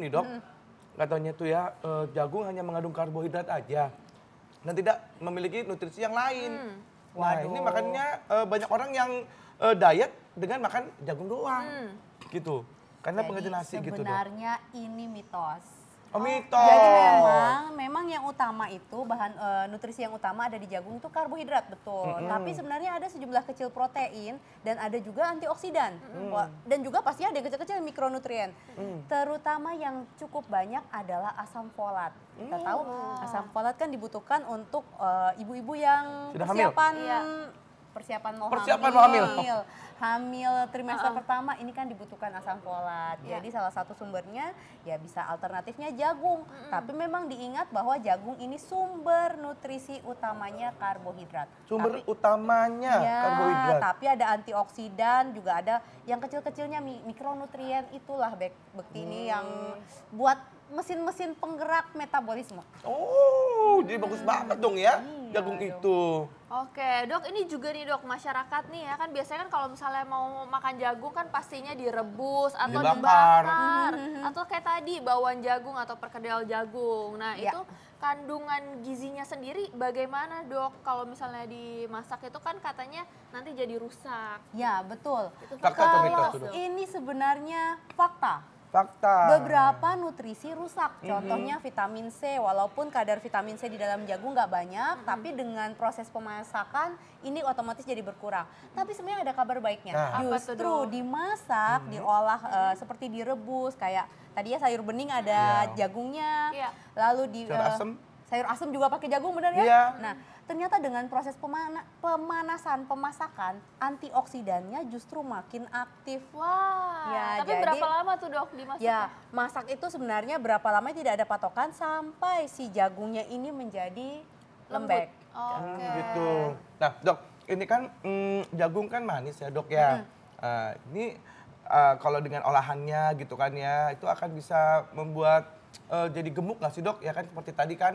nih dok, hmm. katanya tuh ya eh, jagung hanya mengandung karbohidrat aja dan tidak memiliki nutrisi yang lain. Hmm. Nah Waduh. ini makannya eh, banyak orang yang eh, diet dengan makan jagung doang, hmm. gitu. Karena Jadi nasi gitu dok. Sebenarnya ini mitos. Oh, mitos. Jadi memang memang yang utama itu bahan e, nutrisi yang utama ada di jagung itu karbohidrat betul. Mm -hmm. Tapi sebenarnya ada sejumlah kecil protein dan ada juga antioksidan. Mm -hmm. Dan juga pasti ada kecil-kecil mikronutrien. Mm -hmm. Terutama yang cukup banyak adalah asam folat. Mm -hmm. Kita tahu asam folat kan dibutuhkan untuk eh, ibu-ibu e, yang Sudah persiapan hamil persiapan mau persiapan hamil, mau hamil. hamil trimester uh -uh. pertama ini kan dibutuhkan asam folat. Yeah. Jadi salah satu sumbernya ya bisa alternatifnya jagung. Mm -hmm. Tapi memang diingat bahwa jagung ini sumber nutrisi utamanya karbohidrat. Sumber tapi, utamanya ya, karbohidrat. Tapi ada antioksidan juga ada yang kecil-kecilnya mikronutrien itulah ini hmm. yang buat mesin-mesin penggerak metabolisme. Oh, jadi bagus hmm. banget dong ya hmm, jagung iya, itu. Oke, dok ini juga nih dok masyarakat nih ya kan biasanya kan kalau misalnya mau makan jagung kan pastinya direbus atau dibakar, dibakar hmm. hmm, hmm. atau kayak tadi bawang jagung atau perkedel jagung. Nah ya. itu kandungan gizinya sendiri bagaimana dok kalau misalnya dimasak itu kan katanya nanti jadi rusak. Ya betul. Itu kalau ini sebenarnya fakta Fakta. Beberapa nutrisi rusak, mhm. contohnya mm -hmm. vitamin C. Walaupun kadar vitamin C di dalam jagung nggak banyak, mm -hmm. tapi dengan proses pemasakan ini otomatis jadi berkurang. Mhm. Tapi sebenarnya ada kabar baiknya. Nah, Justru dimasak, mm -hmm. diolah mm -hmm. uh, seperti direbus, kayak tadi ya sayur bening ada yeah. jagungnya, yeah. lalu di Uh, sayur asem juga pakai jagung bener ya? Iya. Nah, ternyata dengan proses pemana, pemanasan, pemasakan, antioksidannya justru makin aktif. Wah. Ya, tapi jadi, berapa lama tuh dok dimasak? Ya, masak itu sebenarnya berapa lama tidak ada patokan sampai si jagungnya ini menjadi lembek. Oke. Okay. Hmm, gitu. Nah, dok, ini kan mm, jagung kan manis ya, dok ya. Hmm. Uh, ini uh, kalau dengan olahannya gitu kan ya, itu akan bisa membuat uh, jadi gemuk nggak sih dok? Ya kan seperti tadi kan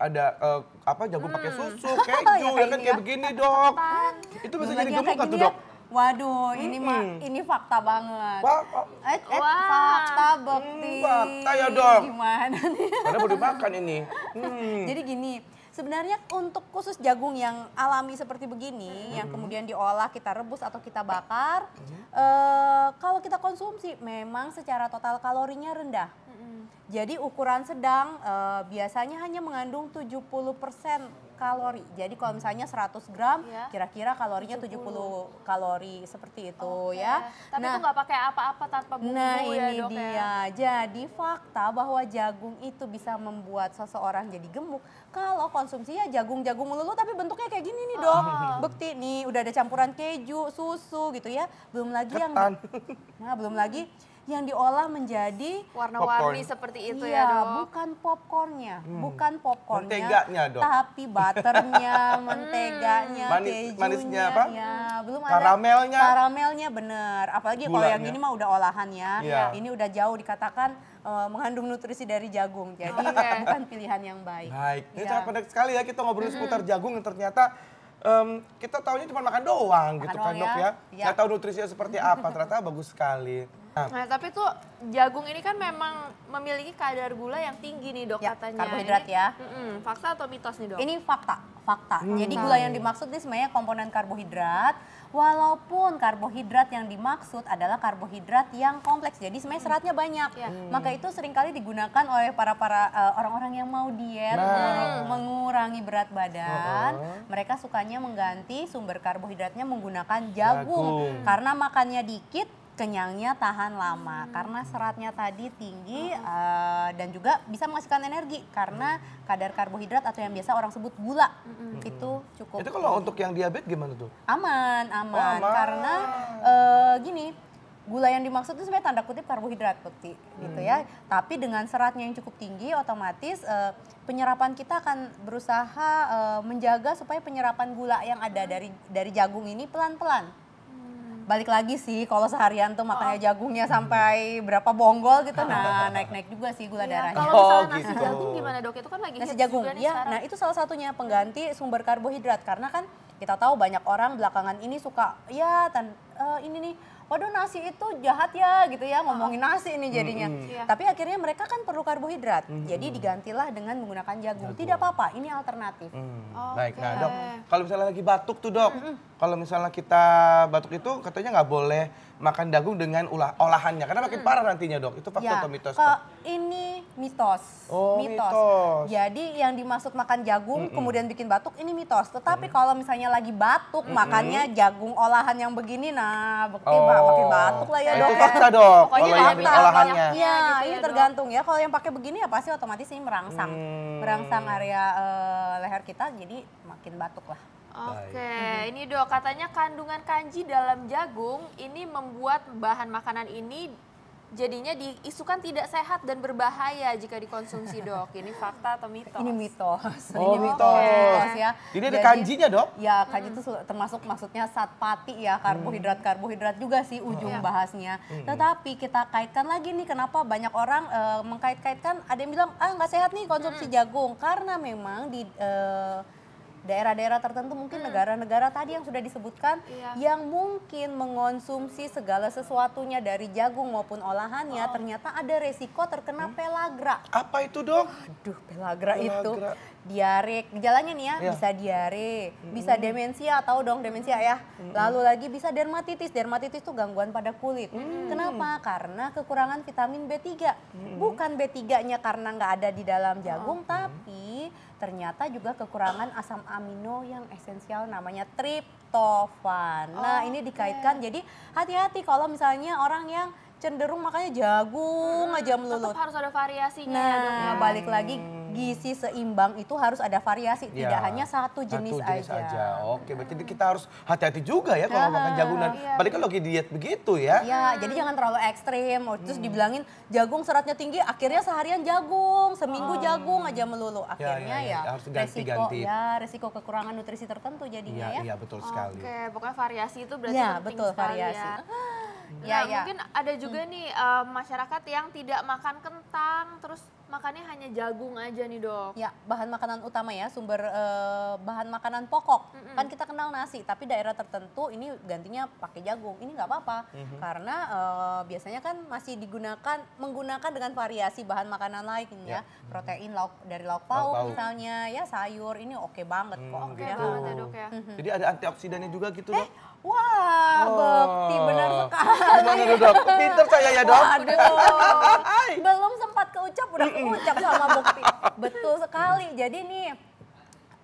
ada uh, apa jagung hmm. pakai susu, keju, oh, iya, ya, ya kan kayak ya. begini dok. Itu bisa jadi gemuk nggak tuh ya? dok? Waduh, ini hmm. mah ini fakta banget. Eh, Wah, eh, eh, wow. fakta bukti. Hmm, fakta ya dong. Gimana nih? Karena baru makan ini. Hmm. Jadi gini, sebenarnya untuk khusus jagung yang alami seperti begini, hmm. yang kemudian diolah kita rebus atau kita bakar, hmm. eh, kalau kita konsumsi memang secara total kalorinya rendah. Jadi ukuran sedang uh, biasanya hanya mengandung 70% kalori. Jadi kalau misalnya 100 gram, ya. kira-kira kalorinya 70. 70 kalori seperti itu okay. ya. Tapi nah, itu nggak pakai apa-apa tanpa bumbu nah, ya ini ya? dia. ya. Jadi fakta bahwa jagung itu bisa membuat seseorang jadi gemuk. Kalau konsumsinya jagung-jagung melulu tapi bentuknya kayak gini nih dok. Oh. Bukti nih udah ada campuran keju, susu gitu ya. Belum lagi Ketan. yang... Nah belum lagi yang diolah menjadi warna-warni seperti itu iya, ya dok. bukan popcornnya, hmm. bukan popcornnya, menteganya dok. Tapi butternya, hmm. menteganya, Manis, kejunya, manisnya apa? Ya, belum ada karamelnya. Karamelnya bener. Apalagi kalau yang ini mah udah olahan ya. ya. Ini udah jauh dikatakan uh, mengandung nutrisi dari jagung. Jadi okay. bukan pilihan yang baik. Baik. Ini ya. sangat pendek sekali ya kita ngobrol hmm. seputar jagung yang ternyata um, kita tahunya cuma makan doang makan gitu kan dok ya. ya. Iya. Nggak tahu nutrisinya seperti apa, ternyata bagus sekali. Nah, nah, tapi tuh jagung ini kan memang memiliki kadar gula yang tinggi nih dok ya, katanya. Karbohidrat ini, ya. fakta atau mitos nih dok? Ini fakta, fakta. Hmm. Jadi gula yang nah, iya. dimaksud ini sebenarnya komponen karbohidrat. Walaupun karbohidrat yang dimaksud adalah karbohidrat yang kompleks. Jadi sebenarnya hmm. seratnya banyak. Iya. Hmm. Maka itu seringkali digunakan oleh para para uh, orang-orang yang mau diet nah. mengurangi berat badan. Uh-huh. Mereka sukanya mengganti sumber karbohidratnya menggunakan jagung. jagung. Karena makannya dikit kenyangnya tahan lama karena seratnya tadi tinggi hmm. uh, dan juga bisa menghasilkan energi karena hmm. kadar karbohidrat atau yang biasa orang sebut gula hmm. itu cukup. Itu kalau untuk yang diabetes gimana tuh? Aman, aman, oh, aman. karena uh, gini gula yang dimaksud itu sebenarnya tanda kutip karbohidrat putih hmm. gitu ya. Hmm. Tapi dengan seratnya yang cukup tinggi otomatis uh, penyerapan kita akan berusaha uh, menjaga supaya penyerapan gula yang ada dari dari jagung ini pelan-pelan balik lagi sih kalau seharian tuh makanya oh. jagungnya sampai berapa bonggol gitu nah naik-naik juga sih gula iya, darahnya. Kalau misalnya oh, nasi gitu. jagung gimana dok? Itu kan lagi nasi jagung. Juga ya, nah itu salah satunya pengganti sumber karbohidrat karena kan kita tahu banyak orang belakangan ini suka ya tan, uh, ini nih waduh oh, nasi itu jahat ya gitu ya ngomongin nasi ini jadinya. Mm -hmm. Tapi akhirnya mereka kan perlu karbohidrat. Mm -hmm. Jadi digantilah dengan menggunakan jagung. Tidak apa-apa, ini alternatif. Mm. Oh, Baik, nah dok, kalau misalnya lagi batuk tuh dok, mm -hmm. kalau misalnya kita batuk itu katanya nggak boleh makan jagung dengan olah olahannya karena makin mm. parah nantinya dok. Itu faktor ya, atau mitos? Ke, eh, ini mitos. Oh, mitos. mitos. Jadi yang dimaksud makan jagung mm -mm. kemudian bikin batuk ini mitos. Tetapi mm kalau misalnya lagi batuk mm -mm. makannya jagung olahan yang begini nah bukti oh. Makin pakai oh. batuk lah ya dok. Itu ya. fakta dok. Kalau yang olahannya. Iya, ini iya, gitu iya, ya, tergantung ya. Kalau yang pakai begini ya pasti otomatis ini merangsang, hmm. merangsang area eh, leher kita, jadi makin batuk lah. Oke, okay. ini dok katanya kandungan kanji dalam jagung ini membuat bahan makanan ini jadinya diisukan tidak sehat dan berbahaya jika dikonsumsi dok. Ini fakta atau mitos? Ini mitos. Oh ini mitos. mitos ya. Ini ada kanjinya dok? Ya kanji itu hmm. termasuk maksudnya satpati ya karbohidrat hmm. karbohidrat juga sih ujung hmm. bahasnya. Hmm. Tetapi kita kaitkan lagi nih kenapa banyak orang e, mengkait-kaitkan ada yang bilang ah nggak sehat nih konsumsi hmm. jagung karena memang di e, daerah-daerah tertentu mungkin hmm. negara-negara hmm. tadi yang sudah disebutkan iya. yang mungkin mengonsumsi segala sesuatunya dari jagung maupun olahannya oh. ternyata ada resiko terkena hmm? pelagra. Apa itu dong? Aduh, pelagra, pelagra. itu diare. Gejalanya nih ya, ya. bisa diare, hmm. bisa demensia atau dong demensia ya. Hmm. Lalu lagi bisa dermatitis. Dermatitis itu gangguan pada kulit. Hmm. Kenapa? Karena kekurangan vitamin B3. Hmm. Bukan B3-nya karena nggak ada di dalam oh. jagung oh. tapi ternyata juga kekurangan asam amino yang esensial namanya triptofan. Nah, oh, nah, ini dikaitkan okay. jadi hati-hati kalau misalnya orang yang cenderung makanya jagung hmm, aja melulu. Tetap harus ada variasinya ya, nah, ya balik lagi hmm gizi seimbang itu harus ada variasi, ya. tidak hanya satu jenis, satu jenis aja. aja. Oke, berarti kita harus hati-hati juga ya kalau ah, makan jagung dan iya. balik kalau diet begitu ya. Iya, hmm. jadi jangan terlalu ekstrim. Terus hmm. dibilangin jagung seratnya tinggi, akhirnya seharian jagung, seminggu hmm. jagung aja melulu. Iya, akhirnya ya, ya, ya. harus ganti, resiko ganti. ya resiko kekurangan nutrisi tertentu jadinya iya, ya. Iya, ya, betul sekali. Oke, pokoknya variasi itu berarti ya, penting betul, sekali ya. variasi. ya. Nah, ya, ya. mungkin ada juga hmm. nih uh, masyarakat yang tidak makan kentang terus makannya hanya jagung aja nih dok. Ya, bahan makanan utama ya, sumber eh, bahan makanan pokok. Mm-mm. Kan kita kenal nasi, tapi daerah tertentu ini gantinya pakai jagung. Ini nggak apa-apa mm-hmm. karena eh, biasanya kan masih digunakan menggunakan dengan variasi bahan makanan lain ya, ya. protein lauk dari lauk pauk, lauk misalnya ya sayur ini oke okay banget hmm, kok. Oke okay gitu. banget ya dok ya. Mm-hmm. Jadi ada antioksidannya juga gitu dok. Eh, Wah, oh. bekti benar sekali. Gimana dok? Pinter saya ya dok. Waduh, belum sempat keucap udah keucap sama bukti. Betul sekali. Jadi nih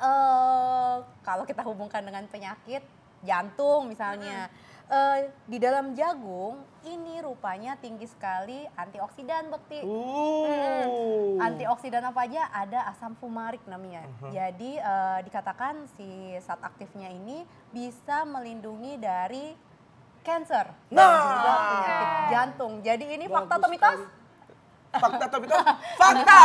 uh, kalau kita hubungkan dengan penyakit jantung misalnya uh, di dalam jagung ini rupanya tinggi sekali antioksidan bekti. Hmm. Antioksidan apa aja? Ada asam fumarik namanya. Uh mm-hmm. -huh. Jadi uh, dikatakan si zat aktifnya ini bisa melindungi dari cancer nah. dan penyakit jantung. Jadi ini Bagus fakta atau mitos? fakta tapi itu fakta.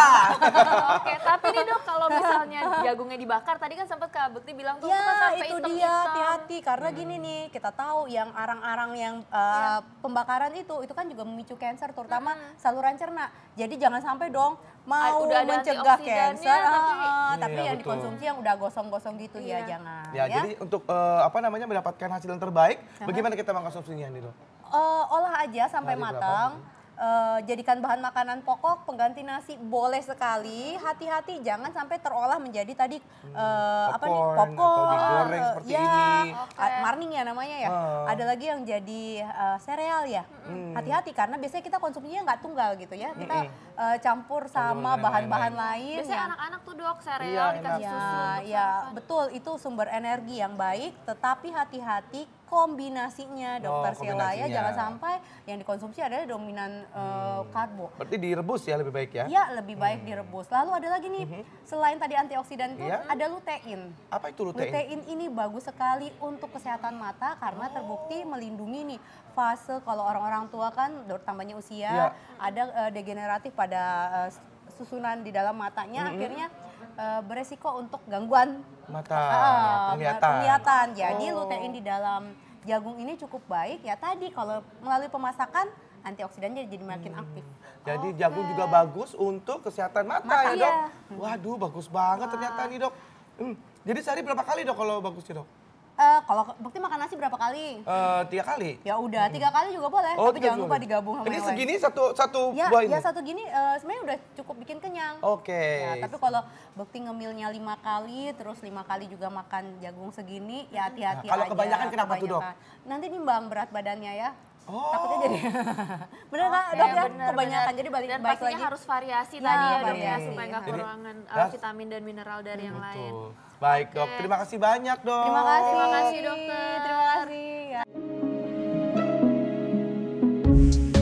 Oke, tapi nih dok kalau misalnya jagungnya dibakar, tadi kan sempat Kak Bekti bilang tuh ya, sampai itu hitam, dia hati-hati karena hmm. gini nih kita tahu yang arang-arang yang uh, ya. pembakaran itu itu kan juga memicu kanker terutama hmm. saluran cerna. Jadi jangan sampai dong mau udah mencegah kanker, tapi, uh, tapi iya, yang betul. dikonsumsi yang udah gosong-gosong gitu ya, ya jangan. Ya, ya, jadi untuk uh, apa namanya mendapatkan hasil yang terbaik, uh bagaimana kita mengkonsumsinya nih dok? Uh, olah aja sampai Hari matang. Berapa? uh, jadikan bahan makanan pokok pengganti nasi boleh sekali. Hati-hati jangan sampai terolah menjadi tadi hmm, eh, apa nih popcorn atau ya, Okay. Marning ya namanya ya. Uh. Ada lagi yang jadi uh, sereal ya. hati hmm. Hati-hati karena biasanya kita konsumsinya nggak tunggal gitu ya. Kita hmm. uh, campur sama bahan-bahan lain. Biasanya anak-anak tuh dok sereal iya, dikasih ya, susu. Ya, betul itu sumber energi yang baik tetapi hati-hati kombinasinya oh, dokter oh, kombinasinya. ya jangan sampai yang dikonsumsi adalah dominan eh, hmm. uh, karbo. Berarti direbus ya lebih baik ya? Iya lebih baik hmm. direbus. Lalu ada lagi nih hmm. selain tadi antioksidan itu iya. ada lutein. Apa itu lutein? Lutein ini bagus sekali untuk kesehatan mata karena oh. terbukti melindungi nih fase kalau orang-orang tua kan tambahnya usia iya. ada uh, degeneratif pada uh, susunan di dalam matanya mm -hmm. akhirnya uh, beresiko untuk gangguan mata uh, penglihatan. penglihatan. Jadi oh. lutein di dalam jagung ini cukup baik ya tadi kalau melalui pemasakan antioksidan jadi jadi makin hmm. aktif. Jadi okay. Oh, jagung juga ya. bagus untuk kesehatan mata, mata ya, Dok. Iya. Waduh, bagus banget Wah. ternyata nih, Dok. Hmm. Jadi sehari berapa kali, Dok, kalau bagusnya, Dok? Eh, kalau bukti makan nasi berapa kali? Uh, tiga kali. Ya udah, tiga kali juga boleh. Oh, Tapi jangan lupa juga. digabung sama Jadi yang segini lain. satu satu ya, buah ini. Ya satu gini uh, sebenarnya udah cukup bikin kenyang. Oke. Okay. Ya, tapi kalau bukti ngemilnya lima kali, terus lima kali juga makan jagung segini, ya hmm. hati-hati nah, Kalau kebanyakan kenapa kebanyakan. tuh dok? Nanti nimbang berat badannya ya. Oh. Takutnya jadi bener nggak okay, dok ya bener, kebanyakan bener. jadi balik dan baik lagi harus variasi ya, tadi ya dok ya supaya nggak kekurangan vitamin dan mineral dari hmm. yang lain. Baik dok, terima kasih banyak dok. Terima kasih, terima kasih dokter. Terima kasih. Ya.